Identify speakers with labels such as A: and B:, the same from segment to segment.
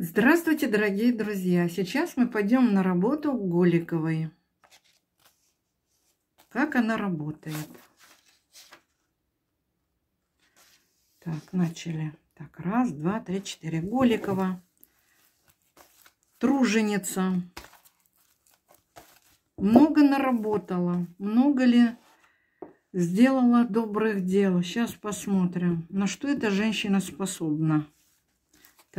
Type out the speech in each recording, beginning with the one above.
A: Здравствуйте, дорогие друзья! Сейчас мы пойдем на работу Голиковой. Как она работает? Так, начали. Так, раз, два, три, четыре. Голикова. Труженица. Много наработала. Много ли сделала добрых дел? Сейчас посмотрим, на что эта женщина способна.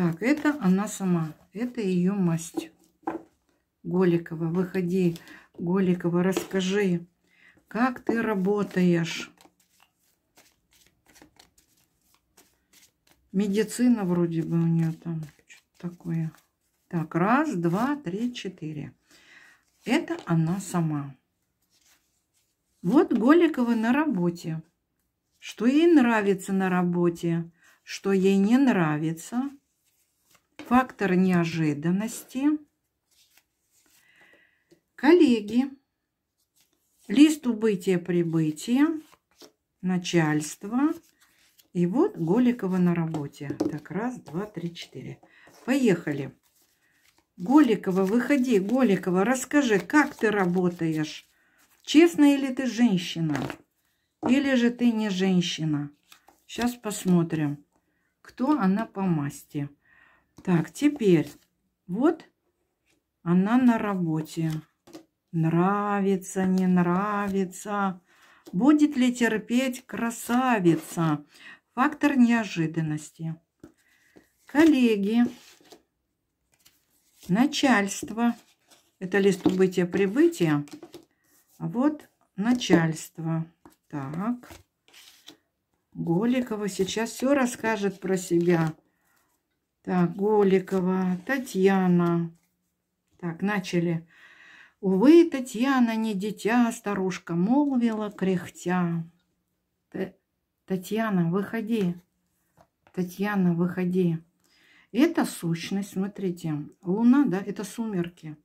A: Так, это она сама. Это ее масть. Голикова, выходи. Голикова, расскажи, как ты работаешь? Медицина вроде бы у нее там что-то такое. Так, раз, два, три, четыре. Это она сама. Вот Голикова на работе. Что ей нравится на работе, что ей не нравится – фактор неожиданности. Коллеги, лист убытия-прибытия, начальство. И вот Голикова на работе. Так, раз, два, три, четыре. Поехали. Голикова, выходи, Голикова, расскажи, как ты работаешь? Честно или ты женщина? Или же ты не женщина? Сейчас посмотрим, кто она по масти. Так, теперь вот она на работе. Нравится, не нравится. Будет ли терпеть красавица? Фактор неожиданности. Коллеги, начальство. Это лист убытия-прибытия. А вот начальство. Так. Голикова сейчас все расскажет про себя. Так, Голикова, Татьяна. Так, начали. Увы, Татьяна не дитя, а старушка молвила, кряхтя. Т Татьяна, выходи. Татьяна, выходи. Это сущность, смотрите. Луна, да, это сумерки.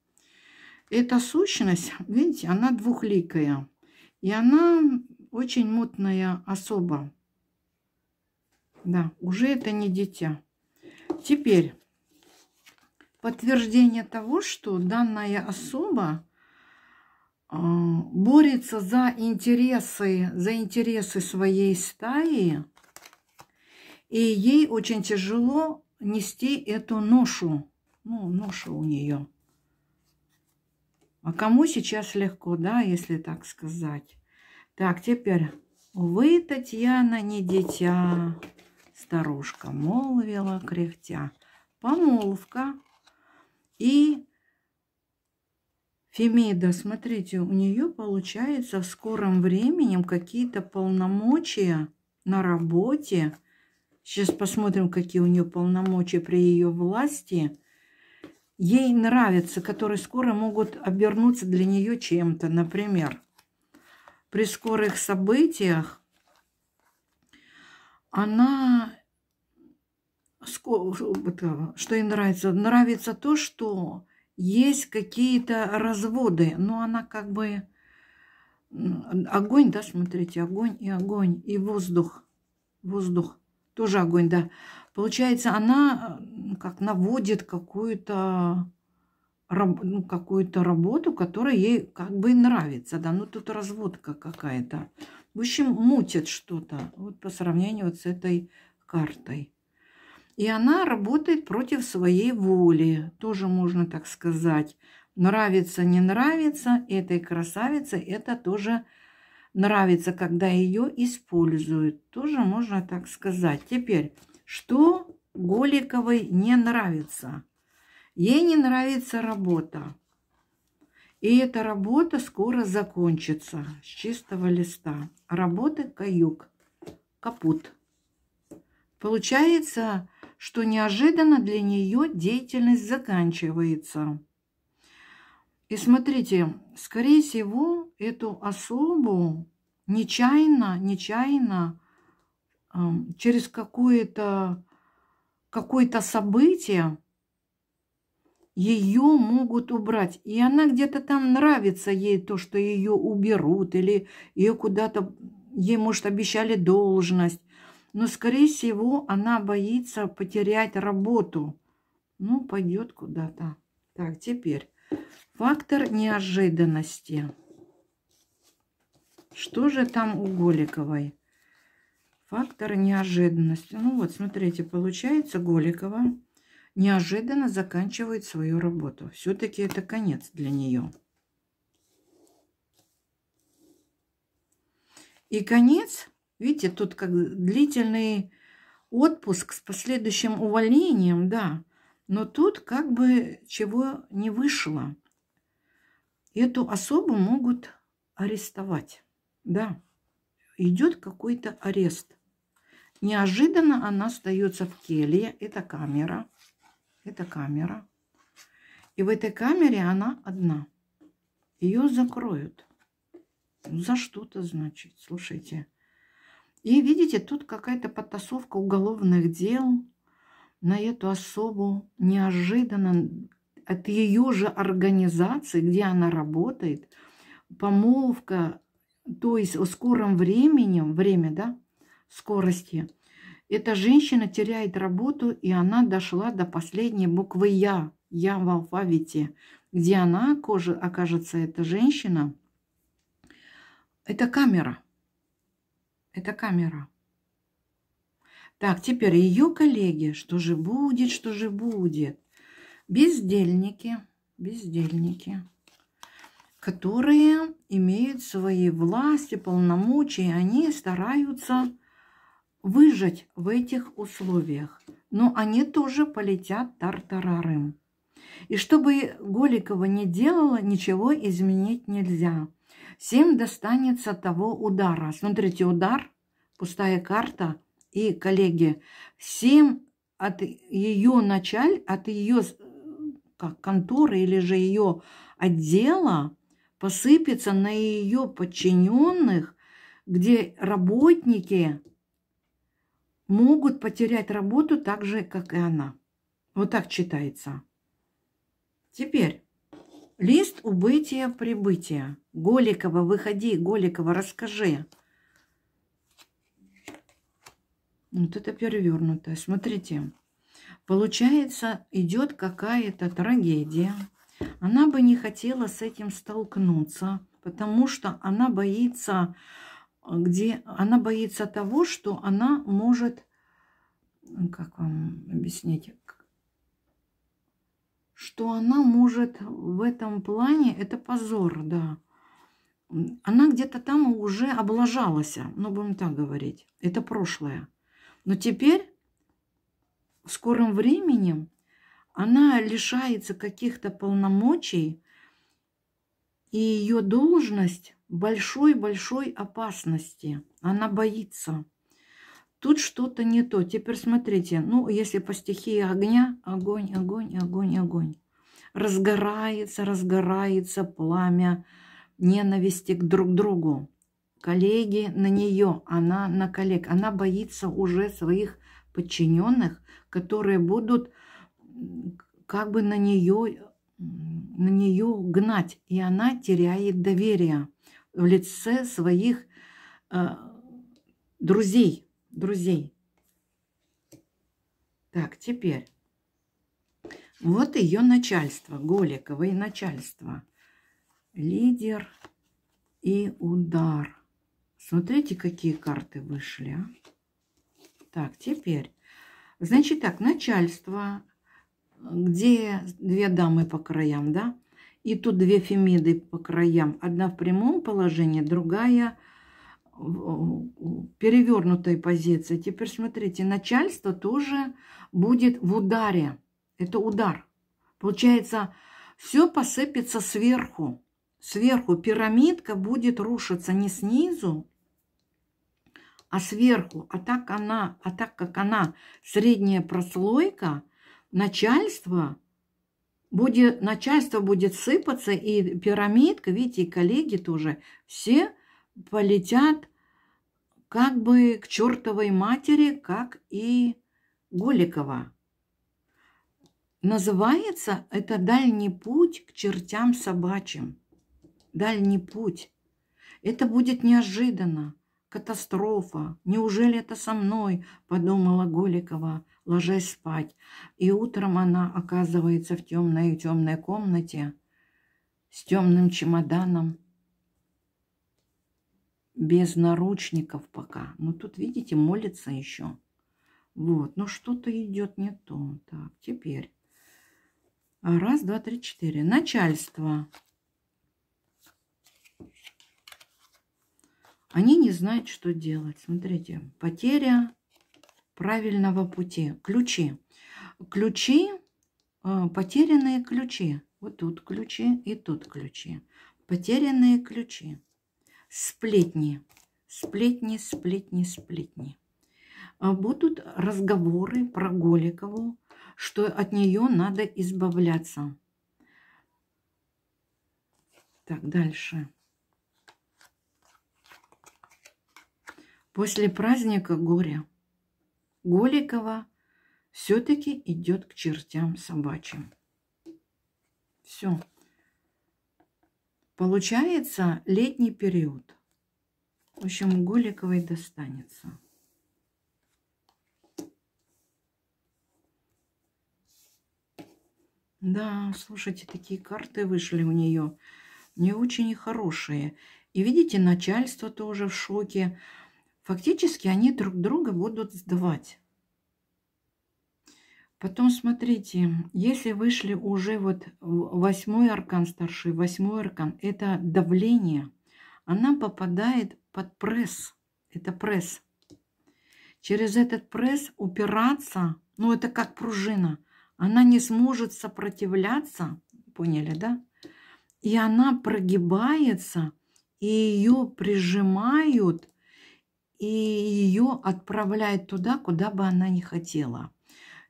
A: Эта сущность, видите, она двухликая. И она очень мутная особа. Да, уже это не дитя. Теперь подтверждение того, что данная особа а, борется за интересы, за интересы своей стаи, и ей очень тяжело нести эту ношу, ну, ношу у нее. А кому сейчас легко, да, если так сказать? Так, теперь, вы, Татьяна, не дитя, старушка молвила кряхтя. Помолвка. И Фемида, смотрите, у нее получается в скором времени какие-то полномочия на работе. Сейчас посмотрим, какие у нее полномочия при ее власти. Ей нравятся, которые скоро могут обернуться для нее чем-то. Например, при скорых событиях она, что ей нравится? Нравится то, что есть какие-то разводы, но она как бы огонь, да, смотрите, огонь и огонь, и воздух, воздух, тоже огонь, да. Получается, она как наводит какую-то ну, какую-то работу, которая ей как бы нравится, да, ну тут разводка какая-то. В общем, мутит что-то вот по сравнению вот с этой картой. И она работает против своей воли, тоже можно так сказать. Нравится, не нравится этой красавице, это тоже нравится, когда ее используют. Тоже можно так сказать. Теперь, что Голиковой не нравится? Ей не нравится работа. И эта работа скоро закончится с чистого листа. Работы каюк. Капут. Получается, что неожиданно для нее деятельность заканчивается. И смотрите, скорее всего, эту особу нечаянно, нечаянно эм, через какое-то какое-то событие ее могут убрать. И она где-то там нравится ей то, что ее уберут, или ее куда-то, ей, может, обещали должность. Но, скорее всего, она боится потерять работу. Ну, пойдет куда-то. Так, теперь фактор неожиданности. Что же там у Голиковой? Фактор неожиданности. Ну вот, смотрите, получается Голикова неожиданно заканчивает свою работу. Все-таки это конец для нее. И конец, видите, тут как длительный отпуск с последующим увольнением, да. Но тут как бы чего не вышло. Эту особу могут арестовать, да. Идет какой-то арест. Неожиданно она остается в келье, это камера – это камера. И в этой камере она одна. Ее закроют. Ну, за что-то, значит, слушайте. И видите, тут какая-то подтасовка уголовных дел на эту особу неожиданно от ее же организации, где она работает, помолвка, то есть в скором времени, время, да, скорости – эта женщина теряет работу, и она дошла до последней буквы «Я», «Я» в алфавите. Где она окажется, эта женщина, это камера. Это камера. Так, теперь ее коллеги. Что же будет, что же будет? Бездельники, бездельники, которые имеют свои власти, полномочия, они стараются выжить в этих условиях. Но они тоже полетят тартарарым. И чтобы Голикова не делала, ничего изменить нельзя. Всем достанется того удара. Смотрите, удар, пустая карта. И, коллеги, всем от ее началь, от ее э, как, конторы или же ее отдела посыпется на ее подчиненных, где работники могут потерять работу так же, как и она. Вот так читается. Теперь лист убытия прибытия. Голикова, выходи, Голикова, расскажи. Вот это перевернутое. Смотрите, получается, идет какая-то трагедия. Она бы не хотела с этим столкнуться, потому что она боится а, где она боится того, что она может, как вам объяснить, что она может в этом плане, это позор, да. Она где-то там уже облажалась, ну, будем так говорить. Это прошлое. Но теперь, в скором времени, она лишается каких-то полномочий, и ее должность большой-большой опасности. Она боится. Тут что-то не то. Теперь смотрите, ну, если по стихии огня, огонь, огонь, огонь, огонь. Разгорается, разгорается пламя ненависти к друг другу. Коллеги на нее, она на коллег. Она боится уже своих подчиненных, которые будут как бы на нее на нее гнать, и она теряет доверие в лице своих э, друзей, друзей. Так, теперь. Вот ее начальство, Голиковое начальство. Лидер и удар. Смотрите, какие карты вышли. А? Так, теперь. Значит так, начальство где две дамы по краям, да? И тут две фемиды по краям. Одна в прямом положении, другая в перевернутой позиции. Теперь смотрите, начальство тоже будет в ударе. Это удар. Получается, все посыпется сверху. Сверху пирамидка будет рушиться не снизу, а сверху. А так она, а так как она средняя прослойка – начальство будет, начальство будет сыпаться, и пирамидка, видите, и коллеги тоже, все полетят как бы к чертовой матери, как и Голикова. Называется это «Дальний путь к чертям собачьим». Дальний путь. Это будет неожиданно. Катастрофа. Неужели это со мной? Подумала Голикова ложась спать. И утром она оказывается в темной и темной комнате с темным чемоданом, без наручников пока. Но ну, тут, видите, молится еще. Вот, ну что-то идет не то. Так, теперь. Раз, два, три, четыре. Начальство. Они не знают, что делать. Смотрите, потеря правильного пути. Ключи. Ключи, э, потерянные ключи. Вот тут ключи и тут ключи. Потерянные ключи. Сплетни. Сплетни, сплетни, сплетни. Э, будут разговоры про Голикову, что от нее надо избавляться. Так, дальше. После праздника горя. Голикова все-таки идет к чертям собачьим. Все. Получается летний период. В общем, Голиковой достанется. Да, слушайте, такие карты вышли у нее. Не очень хорошие. И видите, начальство тоже в шоке. Фактически они друг друга будут сдавать. Потом смотрите, если вышли уже вот восьмой аркан старший, восьмой аркан, это давление. Она попадает под пресс. Это пресс. Через этот пресс упираться, ну это как пружина. Она не сможет сопротивляться, поняли, да? И она прогибается, и ее прижимают и ее отправляет туда, куда бы она ни хотела.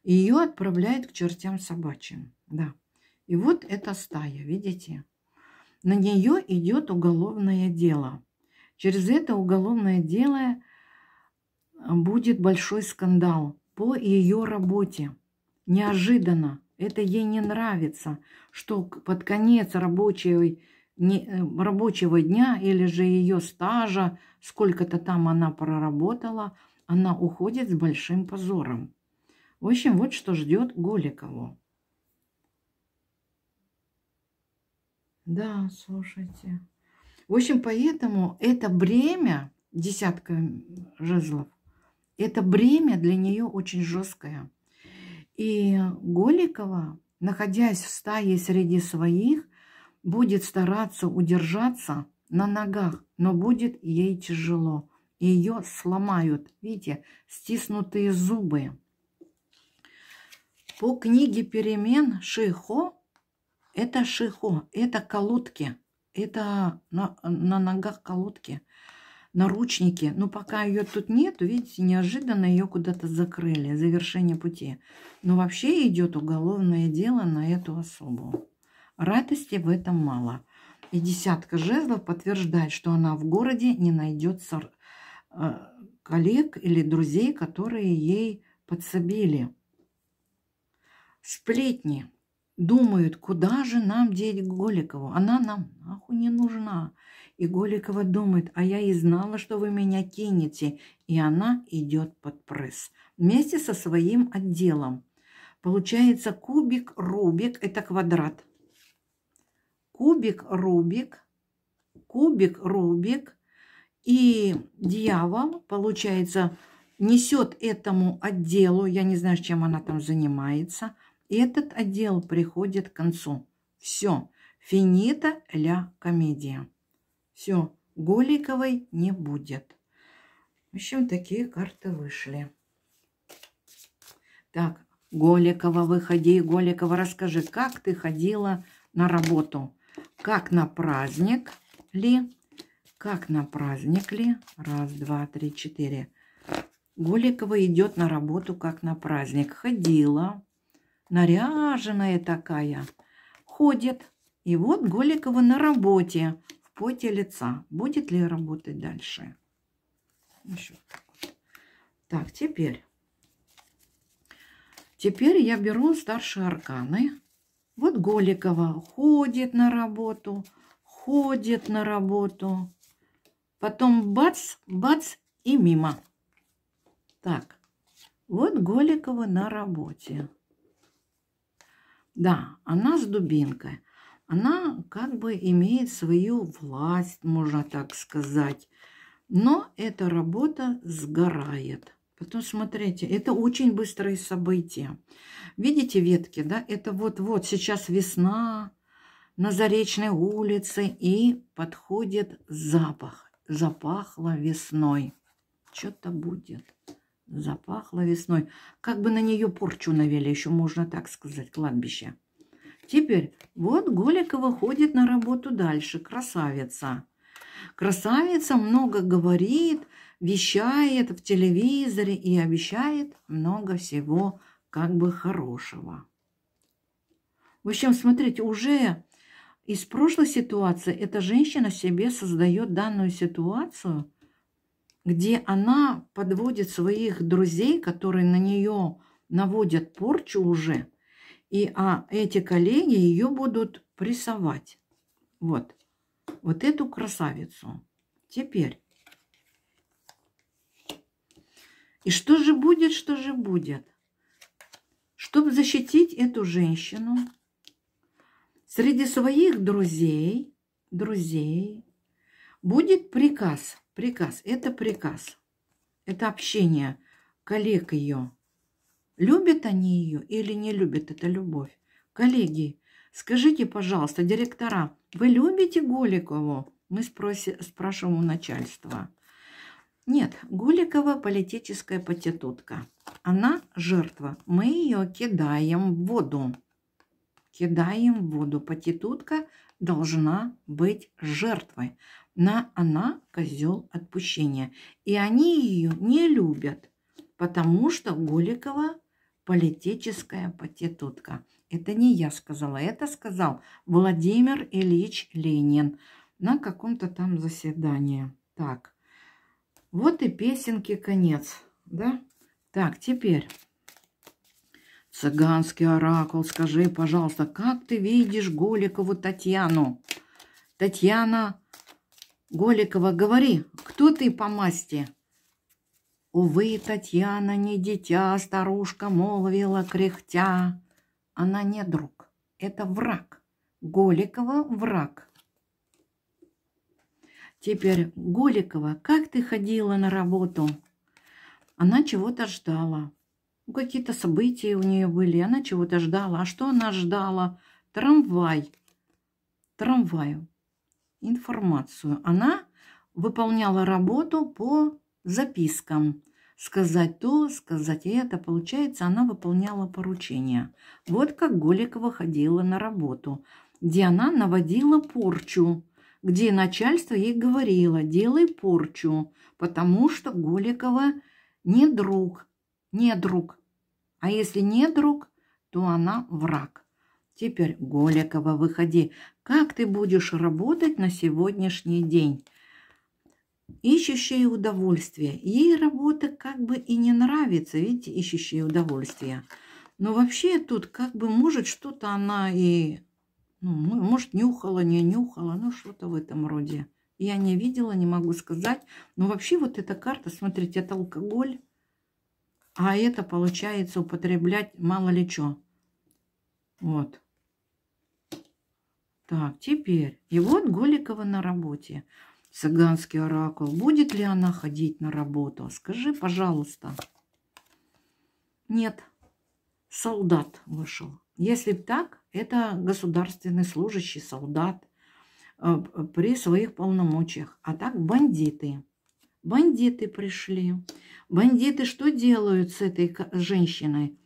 A: Ее отправляет к чертям собачьим. Да. И вот эта стая, видите? На нее идет уголовное дело. Через это уголовное дело э, будет большой скандал по ее работе. Неожиданно. Это ей не нравится, что под конец рабочего не, э, рабочего дня или же ее стажа сколько-то там она проработала, она уходит с большим позором. В общем, вот что ждет Голикову. Да, слушайте. В общем, поэтому это бремя, десятка жезлов, это бремя для нее очень жесткое. И Голикова, находясь в стае среди своих, будет стараться удержаться – на ногах, но будет ей тяжело. Ее сломают, видите, стиснутые зубы. По книге перемен Шихо, это Шихо, это колодки, это на, на ногах колодки, наручники. Но пока ее тут нет, видите, неожиданно ее куда-то закрыли, завершение пути. Но вообще идет уголовное дело на эту особу. Радости в этом мало и десятка жезлов подтверждает, что она в городе не найдет э, коллег или друзей, которые ей подсобили. Сплетни думают, куда же нам деть Голикову? Она нам нахуй не нужна. И Голикова думает, а я и знала, что вы меня кинете. И она идет под пресс вместе со своим отделом. Получается, кубик Рубик – это квадрат – кубик Рубик, кубик Рубик. И дьявол, получается, несет этому отделу, я не знаю, чем она там занимается, и этот отдел приходит к концу. Все, финита ля комедия. Все, Голиковой не будет. В общем, такие карты вышли. Так, Голикова, выходи, Голикова, расскажи, как ты ходила на работу? как на праздник ли, как на праздник ли, раз, два, три, четыре. Голикова идет на работу, как на праздник. Ходила, наряженная такая, ходит. И вот Голикова на работе, в поте лица. Будет ли работать дальше? Еще. Так, теперь. Теперь я беру старшие арканы вот Голикова ходит на работу, ходит на работу. Потом бац, бац и мимо. Так, вот Голикова на работе. Да, она с дубинкой. Она как бы имеет свою власть, можно так сказать. Но эта работа сгорает. Потом смотрите, это очень быстрые события. Видите ветки, да? Это вот-вот сейчас весна на Заречной улице и подходит запах. Запахло весной. Что-то будет. Запахло весной. Как бы на нее порчу навели, еще можно так сказать, кладбище. Теперь вот Голикова ходит на работу дальше. Красавица. Красавица много говорит, вещает в телевизоре и обещает много всего как бы хорошего. В общем, смотрите, уже из прошлой ситуации эта женщина себе создает данную ситуацию, где она подводит своих друзей, которые на нее наводят порчу уже, и а эти коллеги ее будут прессовать. Вот, вот эту красавицу. Теперь И что же будет, что же будет? Чтобы защитить эту женщину, среди своих друзей, друзей, будет приказ. Приказ. Это приказ. Это общение коллег ее. Любят они ее или не любят? Это любовь. Коллеги, скажите, пожалуйста, директора, вы любите Голикову? Мы спроси, спрашиваем у начальства. Нет, Гуликова политическая потетутка. Она жертва. Мы ее кидаем в воду. Кидаем в воду. Потетутка должна быть жертвой. На она козел отпущения. И они ее не любят, потому что Гуликова политическая потетутка. Это не я сказала, это сказал Владимир Ильич Ленин на каком-то там заседании. Так, вот и песенки конец, да? Так, теперь. Цыганский оракул, скажи, пожалуйста, как ты видишь Голикову Татьяну? Татьяна Голикова, говори, кто ты по масти? Увы, Татьяна не дитя, старушка молвила кряхтя. Она не друг, это враг. Голикова враг. Теперь, Голикова, как ты ходила на работу? Она чего-то ждала. Ну, какие-то события у нее были, она чего-то ждала. А что она ждала? Трамвай. Трамваю. Информацию. Она выполняла работу по запискам. Сказать то, сказать это. Получается, она выполняла поручения. Вот как Голикова ходила на работу, где она наводила порчу где начальство ей говорило «делай порчу», потому что Голикова не друг, не друг. А если не друг, то она враг. Теперь, Голикова, выходи. Как ты будешь работать на сегодняшний день? Ищущие удовольствие. Ей работа как бы и не нравится, видите, ищущие удовольствие. Но вообще тут как бы может что-то она и ну, может, нюхала, не нюхала, ну, что-то в этом роде. Я не видела, не могу сказать. Но вообще вот эта карта, смотрите, это алкоголь. А это получается употреблять мало ли что. Вот. Так, теперь. И вот Голикова на работе. Цыганский оракул. Будет ли она ходить на работу? Скажи, пожалуйста. Нет. Солдат вышел. Если так, это государственный служащий, солдат э, при своих полномочиях. А так бандиты. Бандиты пришли. Бандиты что делают с этой женщиной?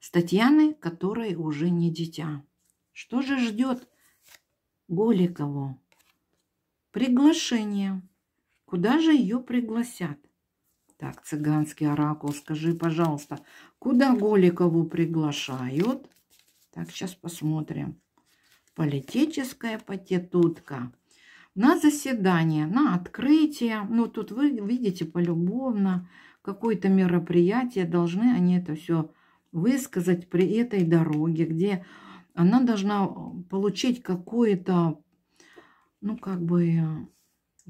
A: С Татьяной, которая уже не дитя. Что же ждет Голикову? Приглашение. Куда же ее пригласят? Так, цыганский оракул, скажи, пожалуйста, куда Голикову приглашают? Так, сейчас посмотрим. Политическая патетутка. На заседание, на открытие. Ну, тут вы видите полюбовно какое-то мероприятие. Должны они это все высказать при этой дороге, где она должна э, получить какое-то, ну, как бы, э,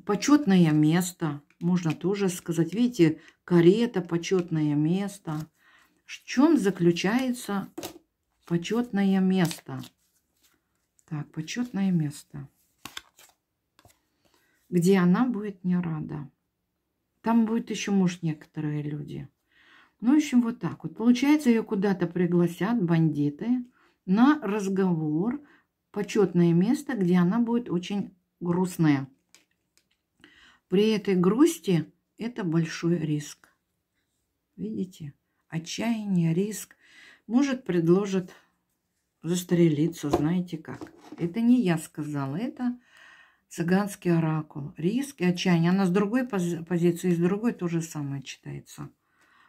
A: почетное место. Можно тоже сказать, видите, карета, почетное место. В чем заключается Почетное место. Так, почетное место. Где она будет не рада. Там будет еще муж некоторые люди. Ну, в общем, вот так вот. Получается, ее куда-то пригласят бандиты на разговор, почетное место, где она будет очень грустная. При этой грусти это большой риск. Видите? Отчаяние, риск. Может, предложит застрелиться, знаете как. Это не я сказала, это цыганский оракул. риски, отчаяние. Она с другой пози позиции, с другой то же самое читается.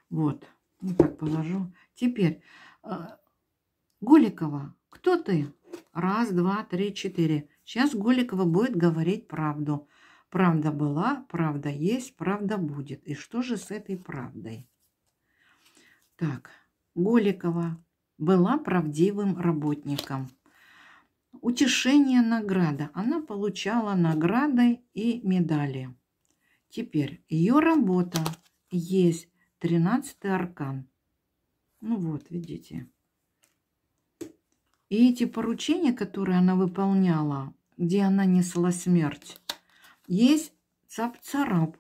A: Вот. Вот ну, так положу. Теперь. Э, Голикова, кто ты? Раз, два, три, четыре. Сейчас Голикова будет говорить правду. Правда была, правда есть, правда будет. И что же с этой правдой? Так, Голикова была правдивым работником. Утешение награда. Она получала награды и медали. Теперь ее работа есть 13 аркан. Ну вот, видите. И эти поручения, которые она выполняла, где она несла смерть, есть цап-царап.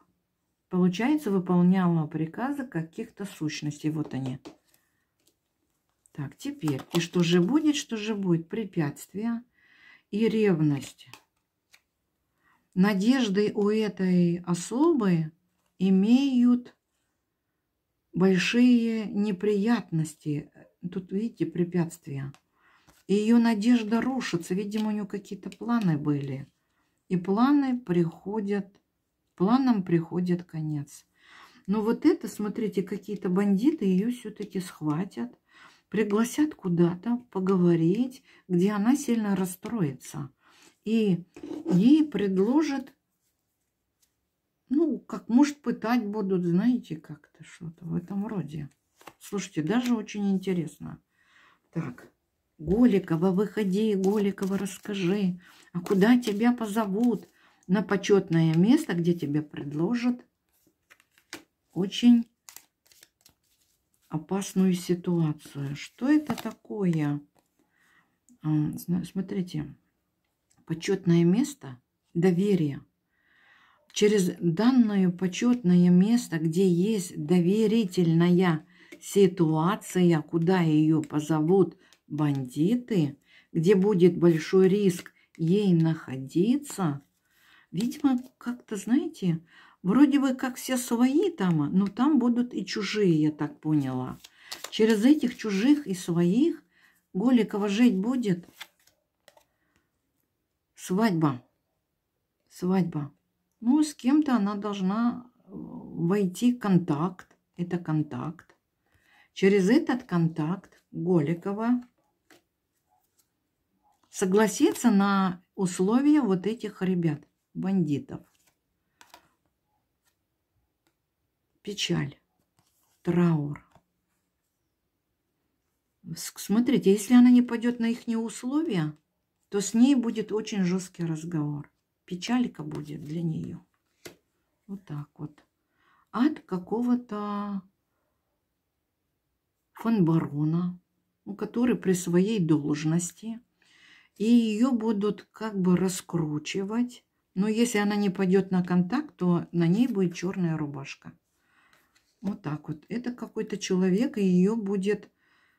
A: Получается, выполняла приказы каких-то сущностей. Вот они. Так, теперь, и что же будет, что же будет? Препятствия и ревность. Надежды у этой особы имеют большие неприятности. Тут, видите, препятствия. и Ее надежда рушится. Видимо, у нее какие-то планы были. И планы приходят, планам приходит конец. Но вот это, смотрите, какие-то бандиты ее все-таки схватят пригласят куда-то поговорить, где она сильно расстроится. И ей предложат, ну, как, может, пытать будут, знаете, как-то что-то в этом роде. Слушайте, даже очень интересно. Так, Голикова, выходи, Голикова, расскажи, а куда тебя позовут? На почетное место, где тебе предложат очень опасную ситуацию. Что это такое? Смотрите, почетное место, доверие. Через данное почетное место, где есть доверительная ситуация, куда ее позовут бандиты, где будет большой риск ей находиться, видимо, как-то, знаете, Вроде бы как все свои там, но там будут и чужие, я так поняла. Через этих чужих и своих Голикова жить будет свадьба. Свадьба. Ну, с кем-то она должна э, войти в контакт. Это контакт. Через этот контакт Голикова согласится на условия вот этих ребят, бандитов. печаль, траур. Смотрите, если она не пойдет на их условия, то с ней будет очень жесткий разговор. Печалька будет для нее. Вот так вот. От какого-то фанбарона, ну, который при своей должности, и ее будут как бы раскручивать. Но если она не пойдет на контакт, то на ней будет черная рубашка. Вот так вот. Это какой-то человек, и ее будет,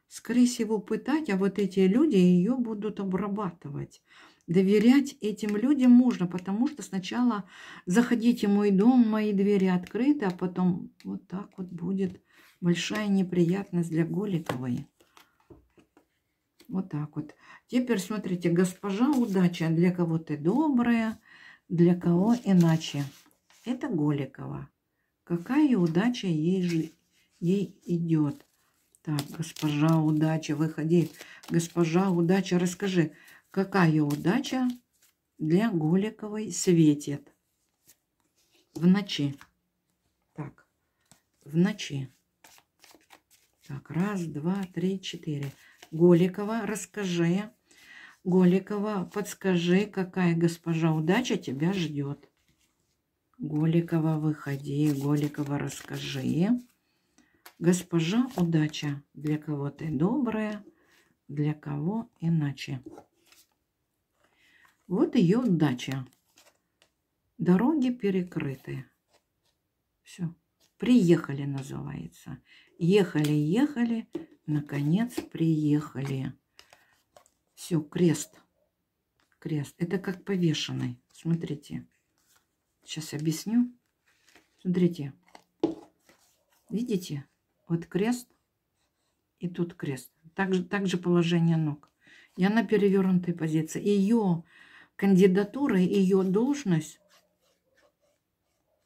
A: скорее всего, пытать, а вот эти люди ее будут обрабатывать. Доверять этим людям можно, потому что сначала заходите в мой дом, мои двери открыты, а потом вот так вот будет большая неприятность для Голиковой. Вот так вот. Теперь смотрите, госпожа удача. Для кого ты добрая, для кого иначе. Это Голикова. Какая удача ей, же, ей идет. Так, госпожа удача, выходи. Госпожа удача, расскажи, какая удача для Голиковой светит в ночи. Так, в ночи. Так, раз, два, три, четыре. Голикова, расскажи. Голикова, подскажи, какая госпожа удача тебя ждет. Голикова, выходи, Голикова, расскажи. Госпожа удача. Для кого ты добрая, для кого иначе. Вот ее удача. Дороги перекрыты. Все. Приехали, называется. Ехали, ехали, наконец приехали. Все, крест. Крест. Это как повешенный. Смотрите. Сейчас объясню. Смотрите. Видите? Вот крест и тут крест. Также, также положение ног. И она перевернутой позиции. Ее кандидатура, ее должность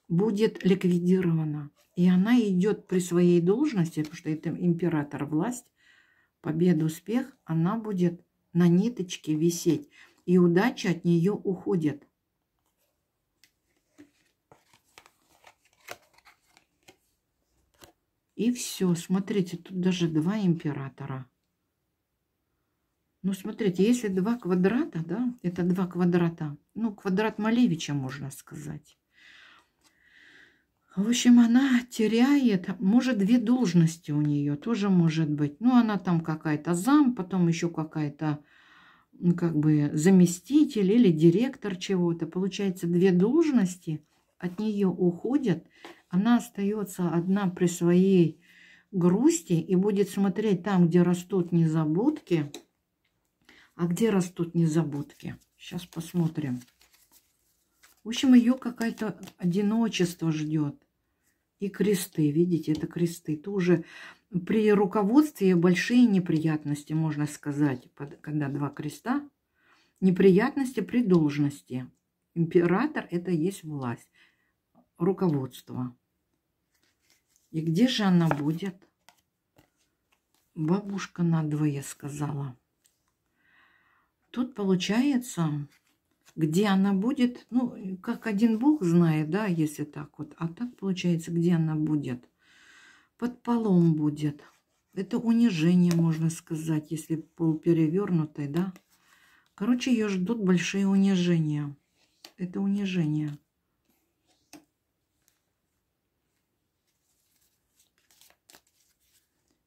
A: будет ликвидирована. И она идет при своей должности, потому что это император, власть, победа, успех, она будет на ниточке висеть. И удача от нее уходит. И все, смотрите, тут даже два императора. Ну, смотрите, если два квадрата, да, это два квадрата, ну, квадрат Малевича, можно сказать. В общем, она теряет, может, две должности у нее тоже может быть. Ну, она там какая-то зам, потом еще какая-то, как бы, заместитель или директор чего-то. Получается, две должности – от нее уходят, она остается одна при своей грусти и будет смотреть там, где растут незабудки. А где растут незабудки? Сейчас посмотрим. В общем, ее какое-то одиночество ждет. И кресты, видите, это кресты. Тоже при руководстве большие неприятности, можно сказать, когда два креста. Неприятности при должности. Император – это есть власть руководство. И где же она будет? Бабушка надвое сказала. Тут получается, где она будет, ну, как один бог знает, да, если так вот. А так получается, где она будет? Под полом будет. Это унижение, можно сказать, если пол перевернутый, да. Короче, ее ждут большие унижения. Это унижение.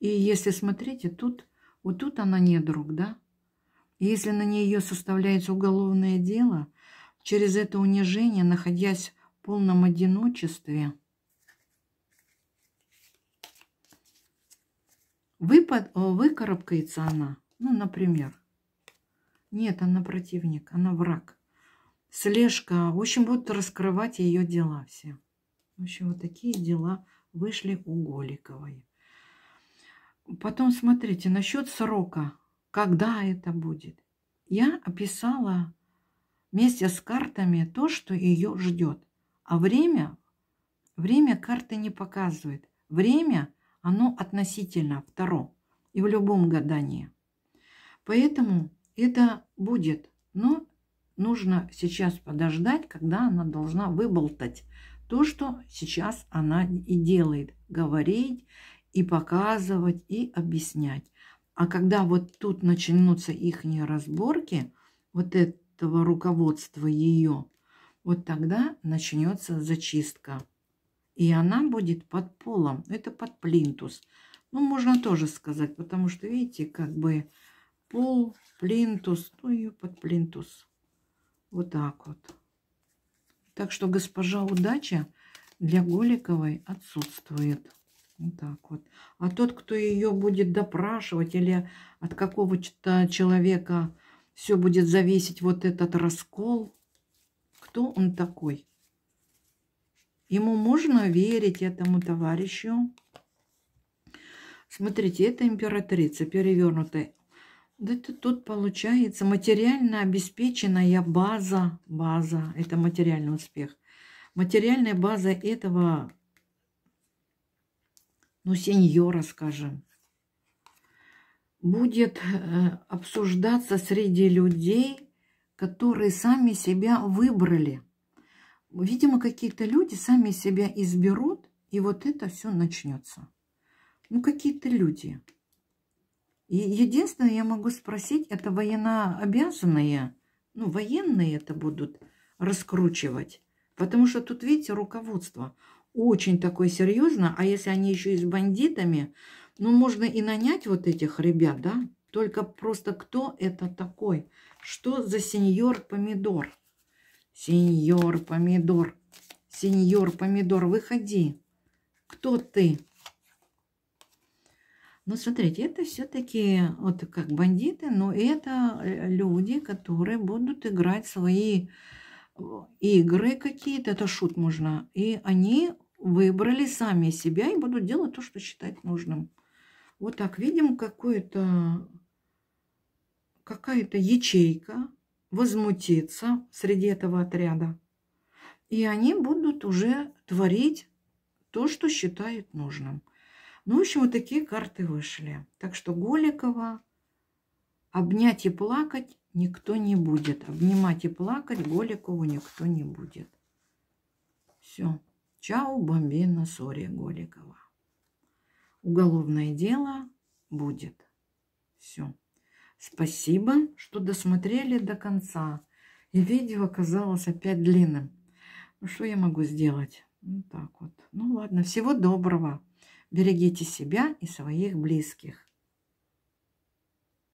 A: И если смотрите, тут, вот тут она не друг, да? И если на нее составляется уголовное дело, через это унижение, находясь в полном одиночестве, выпад, выкарабкается она. Ну, например. Нет, она противник, она враг. Слежка. В общем, будут раскрывать ее дела все. В общем, вот такие дела вышли у Голиковой. Потом смотрите, насчет срока, когда это будет. Я описала вместе с картами то, что ее ждет. А время, время карты не показывает. Время, оно относительно второ и в любом гадании. Поэтому это будет, но нужно сейчас подождать, когда она должна выболтать то, что сейчас она и делает, говорить и показывать, и объяснять. А когда вот тут начнутся их разборки, вот этого руководства ее, вот тогда начнется зачистка. И она будет под полом, это под плинтус. Ну, можно тоже сказать, потому что, видите, как бы пол, плинтус, ну, ее под плинтус. Вот так вот. Так что госпожа удача для Голиковой отсутствует. Вот так вот. А тот, кто ее будет допрашивать или от какого-то человека все будет зависеть вот этот раскол, кто он такой? Ему можно верить, этому товарищу. Смотрите, это императрица перевернутая. Да это тут получается материально обеспеченная база, база, это материальный успех. Материальная база этого ну, сеньора, скажем, будет э, обсуждаться среди людей, которые сами себя выбрали. Видимо, какие-то люди сами себя изберут, и вот это все начнется. Ну, какие-то люди. И единственное, я могу спросить, это военнообязанные, ну, военные это будут раскручивать. Потому что тут, видите, руководство – очень такое серьезно. А если они еще и с бандитами, ну, можно и нанять вот этих ребят, да? Только просто кто это такой? Что за сеньор помидор? Сеньор помидор. Сеньор помидор, выходи. Кто ты? Но ну, смотрите, это все-таки вот как бандиты, но это э, люди, которые будут играть свои игры какие-то, это шут можно. И они выбрали сами себя и будут делать то, что считать нужным. Вот так видим какую-то какая-то ячейка возмутится среди этого отряда. И они будут уже творить то, что считают нужным. Ну, в общем, вот такие карты вышли. Так что Голикова обнять и плакать никто не будет. Обнимать и плакать Голикову никто не будет. Все. Чао, бомбина, сори, Голикова. Уголовное дело будет. Все. Спасибо, что досмотрели до конца. И видео оказалось опять длинным. Ну, что я могу сделать? Ну, вот так вот. Ну, ладно. Всего доброго. Берегите себя и своих близких.